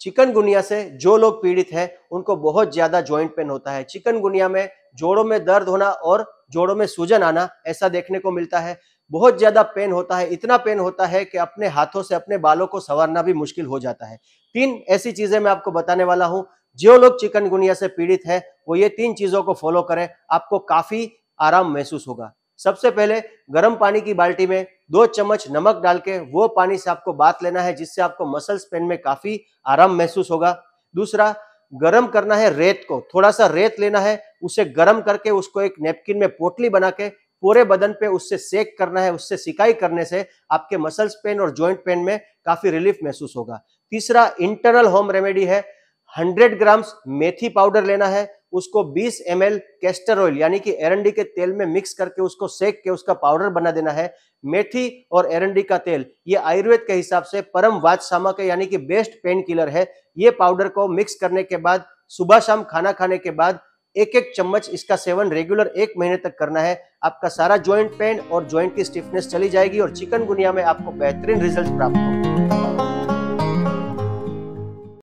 chikungunya से जो लोग पीड़ित हैं उनको बहुत ज्यादा ज्वाइंट पेन होता है चिकनगुनिया में जोड़ों में दर्द होना और जोड़ों में सूजन आना ऐसा देखने को मिलता है बहुत ज्यादा पेन होता है इतना पेन होता है कि अपने हाथों से अपने बालों को संवारना भी मुश्किल हो जाता है तीन ऐसी चीजें मैं आपको बताने वाला हूँ जो लोग चिकनगुनिया से पीड़ित है वो ये तीन चीजों को फॉलो करें आपको काफी आराम महसूस होगा सबसे पहले गर्म पानी की बाल्टी में दो चम्मच नमक डाल के वो पानी से आपको बात लेना है जिससे आपको मसल्स पेन में काफी आराम महसूस होगा दूसरा गरम करना है रेत को थोड़ा सा रेत लेना है उसे गरम करके उसको एक नेपकिन में पोटली बना के पूरे बदन पे उससे सेक करना है उससे सिकाई करने से आपके मसल्स पेन और जॉइंट पेन में काफी रिलीफ महसूस होगा तीसरा इंटरनल होम रेमेडी है 100 ग्राम्स मेथी पाउडर लेना है उसको 20 एम एल कैस्टर ऑयल यानी कि एरंडी के तेल में मिक्स करके उसको सेक के उसका पाउडर बना देना है मेथी और एरंडी का तेल ये आयुर्वेद के हिसाब से परम वाचसामक है यानी कि बेस्ट पेन किलर है ये पाउडर को मिक्स करने के बाद सुबह शाम खाना खाने के बाद एक एक चम्मच इसका सेवन रेगुलर एक महीने तक करना है आपका सारा ज्वाइंट पेन और ज्वाइंट की स्टिफनेस चली जाएगी और चिकनगुनिया में आपको बेहतरीन रिजल्ट प्राप्त होगा